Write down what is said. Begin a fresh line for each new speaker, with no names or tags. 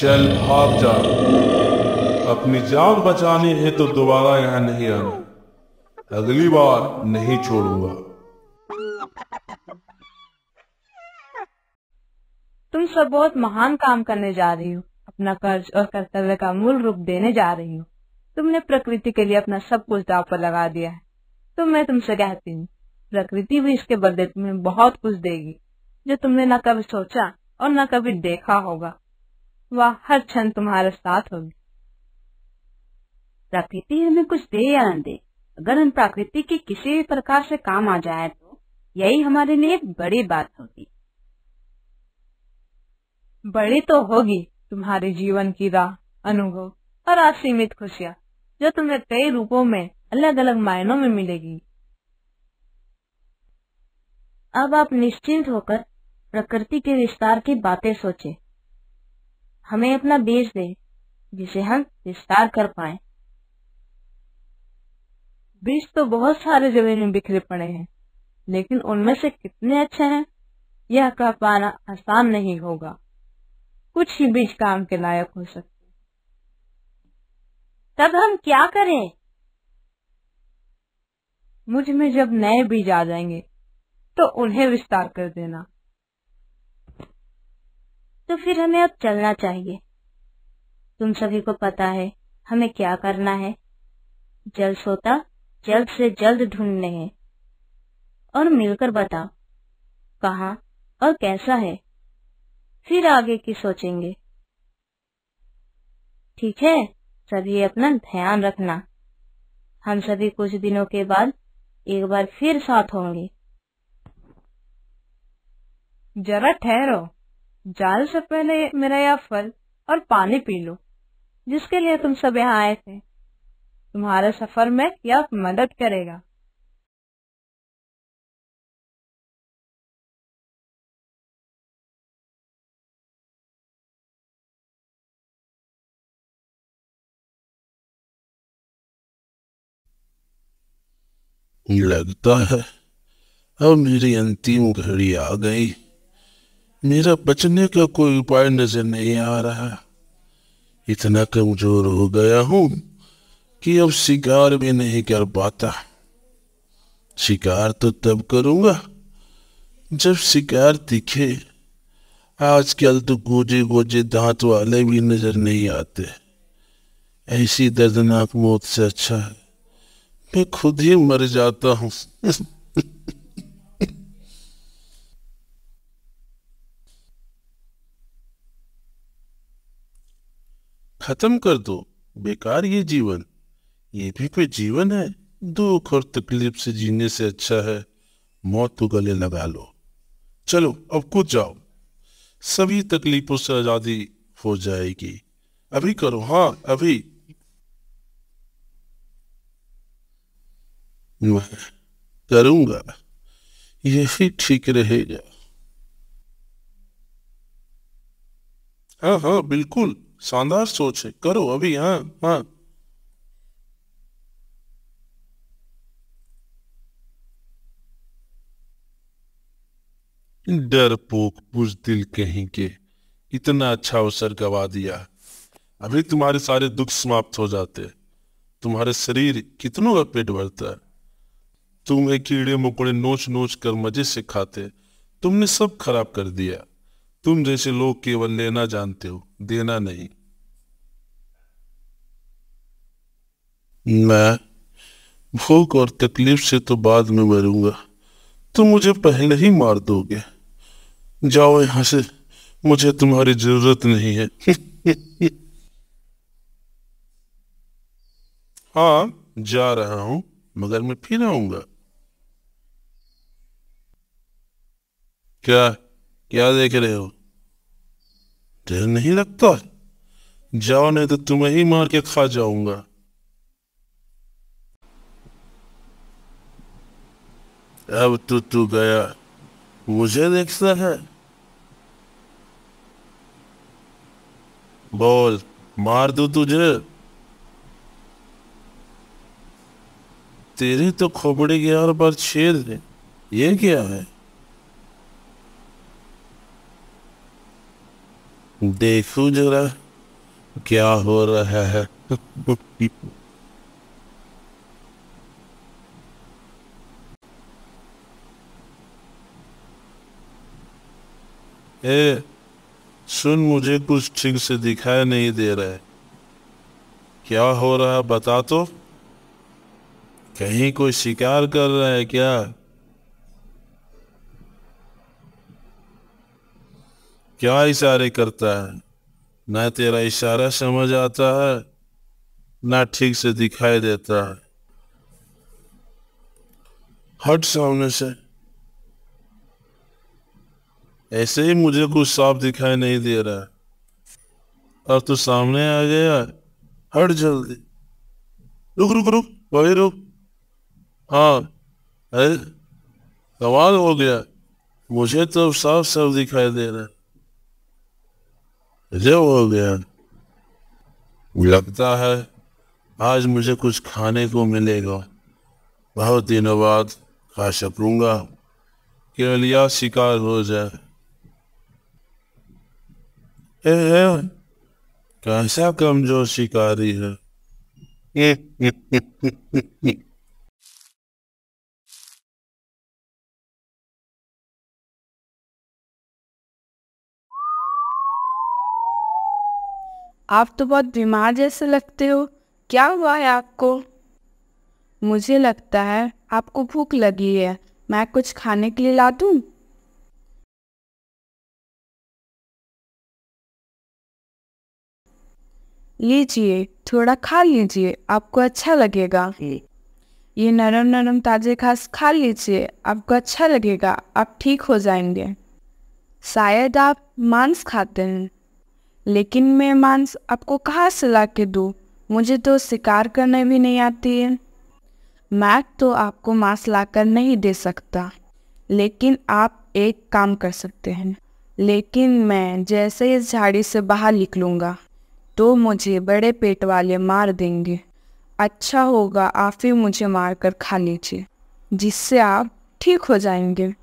चल भाग जा अपनी जान बचानी है तो दोबारा यहाँ नहीं आना अगली बार नहीं छोड़ूंगा
तुम सब बहुत महान काम करने जा रही हो अपना कर्ज और कर्तव्य का मूल रूप देने जा रही हो तुमने प्रकृति के लिए अपना सब कुछ दाव पर लगा दिया है तो मैं तुमसे कहती हूँ प्रकृति भी इसके बदले तुम्हें बहुत कुछ देगी जो तुमने न कभी सोचा और न कभी देखा होगा वह हर क्षण तुम्हारे साथ होगी प्रकृति हमें कुछ दे या न दे अगर हम प्रकृति के किसी भी प्रकार से काम आ जाए तो यही हमारे लिए एक बड़ी बात होगी बड़ी तो होगी तुम्हारे जीवन की राह अनुभव और असीमित खुशियाँ जो तुम्हें कई रूपों में अलग अलग मायनों में मिलेगी अब आप निश्चिंत होकर प्रकृति के विस्तार की बातें सोचें हमें अपना बेस दे जिसे हम विस्तार कर पाए बीज तो बहुत सारे जमीन में बिखरे पड़े हैं लेकिन उनमें से कितने अच्छे हैं यह कह पाना आसान नहीं होगा कुछ ही बीज काम के लायक हो सकते तब हम क्या करें मुझ में जब नए बीज आ जाएंगे तो उन्हें विस्तार कर देना तो फिर हमें अब चलना चाहिए तुम सभी को पता है हमें क्या करना है जल सोता जल्द से जल्द ढूंढने हैं और मिलकर बताओ कहा और कैसा है फिर आगे की सोचेंगे ठीक है सभी अपना ध्यान रखना हम सभी कुछ दिनों के बाद एक बार फिर साथ होंगे जरा ठहरो जाल से पहले मेरा यह फल और पानी पी लो जिसके लिए तुम सब यहाँ आए थे तुम्हारे सफर में यह मदद करेगा लगता है
अब मेरी अंतिम घड़ी आ गई मेरा बचने का कोई उपाय नजर नहीं आ रहा इतना कमजोर हो गया हूं कि अब शिकार भी नहीं कर पाता शिकार तो तब करूंगा जब शिकार दिखे आजकल तो गोजे गोजे दांत वाले भी नजर नहीं आते ऐसी दर्दनाक मौत से अच्छा है मैं खुद ही मर जाता हूँ खत्म कर दो बेकार ये जीवन ये भी कोई जीवन है दुख और तकलीफ से जीने से अच्छा है मौत को गले लगा लो चलो अब कुछ जाओ सभी तकलीफों से आजादी हो जाएगी अभी करो हाँ अभी मैं करूंगा यही ठीक रहेगा हाँ हाँ बिल्कुल शानदार सोच है करो अभी हाँ हाँ दिल कहीं के इतना अच्छा अवसर गवा दिया अभी तुम्हारे सारे दुख समाप्त हो जाते तुम्हारे शरीर कितनों का पेट भरता है तुम एक कीड़े मकोड़े नोच नोच कर मजे से खाते तुमने सब खराब कर दिया तुम जैसे लोग केवल लेना जानते हो देना नहीं मैं भूख और तकलीफ से तो बाद में मरूंगा तुम मुझे पहले ही मार दोगे जाओ यहां से मुझे तुम्हारी जरूरत नहीं है हाँ जा रहा हूं मगर मैं फिर आऊंगा क्या क्या देख रहे हो डर नहीं लगता जाओ नहीं तो तुम्हें ही मार के खा जाऊंगा अब तो तू गया मुझे देखता है बोल मार दू तुझे तेरी तो खोपड़ी के हर बार छेद है ये क्या है देखो जरा क्या हो रहा है ए, सुन मुझे कुछ ठीक से दिखाई नहीं दे रहा है क्या हो रहा है बता तो कहीं कोई शिकार कर रहा है क्या क्या इशारे करता है न तेरा इशारा समझ आता है ना ठीक से दिखाई देता है हट सामने से ऐसे ही मुझे कुछ साफ दिखाई नहीं दे रहा है अब तो सामने आ गया हट जल्दी रुक रुक रुक वही रुक हाँ अरे कमाल हो गया मुझे तो साफ साफ दिखाई दे रहा है जब लगता है आज मुझे कुछ खाने को मिलेगा बहुत दिनों बाद खा सकूंगा केवल यह शिकार हो जाए ए, ए, कैसा कमजोर शिकारी है
आप तो बहुत बीमार जैसे लगते हो क्या हुआ है आपको मुझे लगता है आपको भूख लगी है मैं कुछ खाने के लिए ला दूँ लीजिए थोड़ा खा लीजिए आपको अच्छा लगेगा ये नरम नरम ताज़े घास खा लीजिए आपको अच्छा लगेगा आप ठीक हो जाएंगे शायद आप मांस खाते हैं लेकिन मैं मांस आपको कहाँ से ला के दूँ मुझे तो शिकार करने भी नहीं आती है मैं तो आपको मांस लाकर नहीं दे सकता लेकिन आप एक काम कर सकते हैं लेकिन मैं जैसे इस झाड़ी से बाहर निकलूँगा तो मुझे बड़े पेट वाले मार देंगे अच्छा होगा आप ही मुझे मार कर खा लीजिए जिससे आप ठीक हो जाएंगे